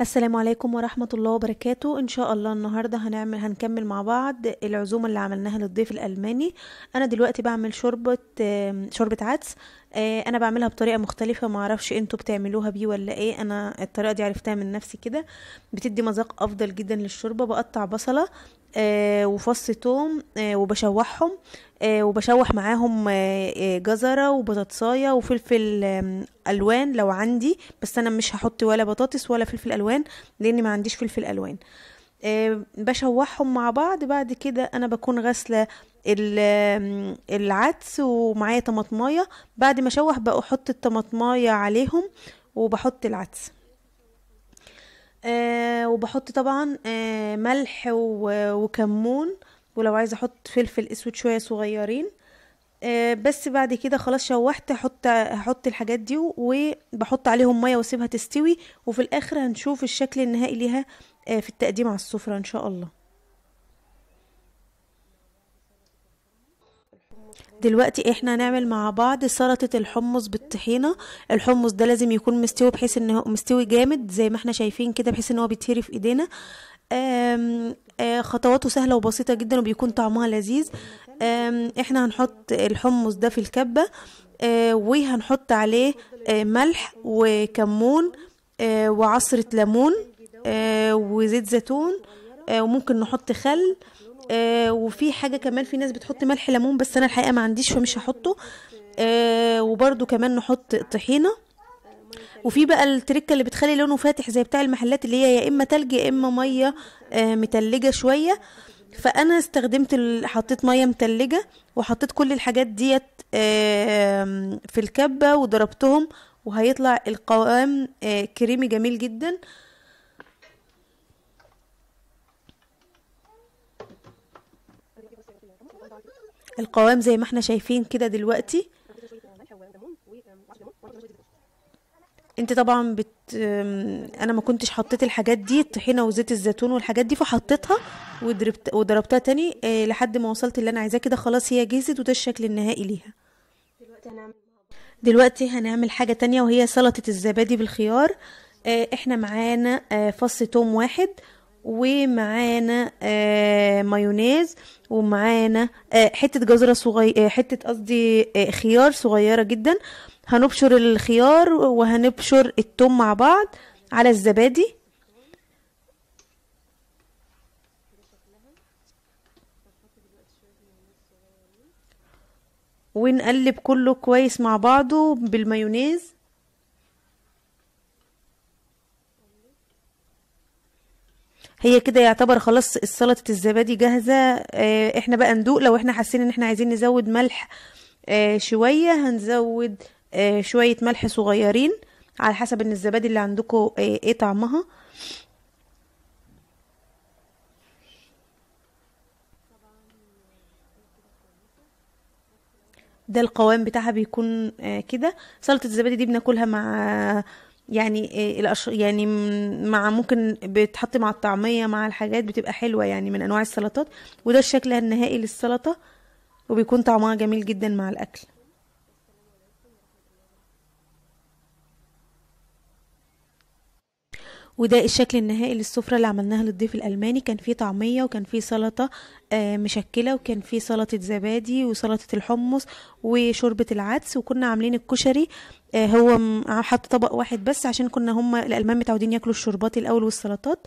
السلام عليكم ورحمة الله وبركاته إن شاء الله النهاردة هنعمل هنكمل مع بعض العزومة اللي عملناها للضيف الألماني أنا دلوقتي بعمل شوربة شوربة عدس آه، أنا بعملها بطريقة مختلفة معرفش انتوا بتعملوها بيه ولا ايه أنا الطريقة دي عرفتها من نفسي كده بتدي مذاق أفضل جدا للشوربة بقطع بصلة آه، وفص توم آه، وبشوحهم آه، وبشوح معاهم جزرة وبطاطساية وفلفل ألوان لو عندي بس أنا مش هحط ولا بطاطس ولا فلفل ألوان لأن ما عنديش فلفل ألوان بشوحهم مع بعض بعد كده أنا بكون غسلة العدس ومعايا طماطماية بعد ما اشوح بحط الطماطماية عليهم وبحط العدس أه وبحط طبعا ملح وكمون ولو عايزه احط فلفل اسود شويه صغيرين آه، بس بعد كده خلاص شوحت احط هحط الحاجات دي وبحط عليهم ميه واسيبها تستوي وفي الاخر هنشوف الشكل النهائي ليها آه، في التقديم على السفره ان شاء الله دلوقتي احنا هنعمل مع بعض سلطه الحمص بالطحينه الحمص ده لازم يكون مستوي بحيث ان هو مستوي جامد زي ما احنا شايفين كده بحيث ان هو بيتهري في ايدينا آه، خطواته سهلة وبسيطة جدا وبيكون طعمها لذيذ احنا هنحط الحمص ده في الكبة آه، وهنحط عليه آه، ملح وكمون وعصرة ليمون وزيت زيتون وممكن نحط خل وفي حاجة كمان في ناس بتحط ملح ليمون بس أنا الحقيقة ما عنديش فمش هحطه وبرده كمان نحط طحينة وفي بقى التركه اللي بتخلي لونه فاتح زي بتاع المحلات اللي هي يا اما تلج يا اما ميه آه، متلجه شويه فانا استخدمت حطيت ميه متلجه وحطيت كل الحاجات ديت في الكبه وضربتهم وهيطلع القوام آه، كريمي جميل جدا القوام زي ما احنا شايفين كده دلوقتي انت طبعا بت انا ما كنتش حطيت الحاجات دي الطحينه وزيت الزيتون والحاجات دي فحطيتها وضربت وضربتها تاني آه، لحد ما وصلت اللي انا عايزاه كده خلاص هي جهزت وده الشكل النهائي ليها دلوقتي هنعمل حاجه تانية وهي سلطه الزبادي بالخيار آه، احنا معانا آه، فص توم واحد ومعانا مايونيز ومعانا حته جزره صغيره حته قصدي خيار صغيره جدا هنبشر الخيار وهنبشر التوم مع بعض على الزبادي ونقلب كله كويس مع بعضه بالمايونيز هي كده يعتبر خلاص السلطه الزبادي جاهزه آه، احنا بقى ندوق لو احنا حاسين ان احنا عايزين نزود ملح آه، شويه هنزود آه، شوية ملح صغيرين على حسب ان الزبادي اللي عندكم آه، ايه طعمها ده القوام بتاعها بيكون آه، كده سلطه الزبادي دي بناكلها مع يعني الأش... يعني مع ممكن بتحط مع الطعميه مع الحاجات بتبقى حلوه يعني من انواع السلطات وده الشكل النهائي للسلطه وبيكون طعمها جميل جدا مع الاكل وده الشكل النهائي للسفرة اللي عملناها للضيف الألماني كان فيه طعمية وكان فيه سلطة آه، مشكلة وكان فيه سلطة زبادي وسلطة الحمص وشوربة العدس وكنا عاملين الكشري آه، هو حط طبق واحد بس عشان كنا هم الألمان متعودين ياكلوا الشوربات الأول والسلطات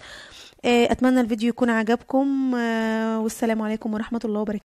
آه، أتمنى الفيديو يكون عجبكم والسلام عليكم ورحمة الله وبركاته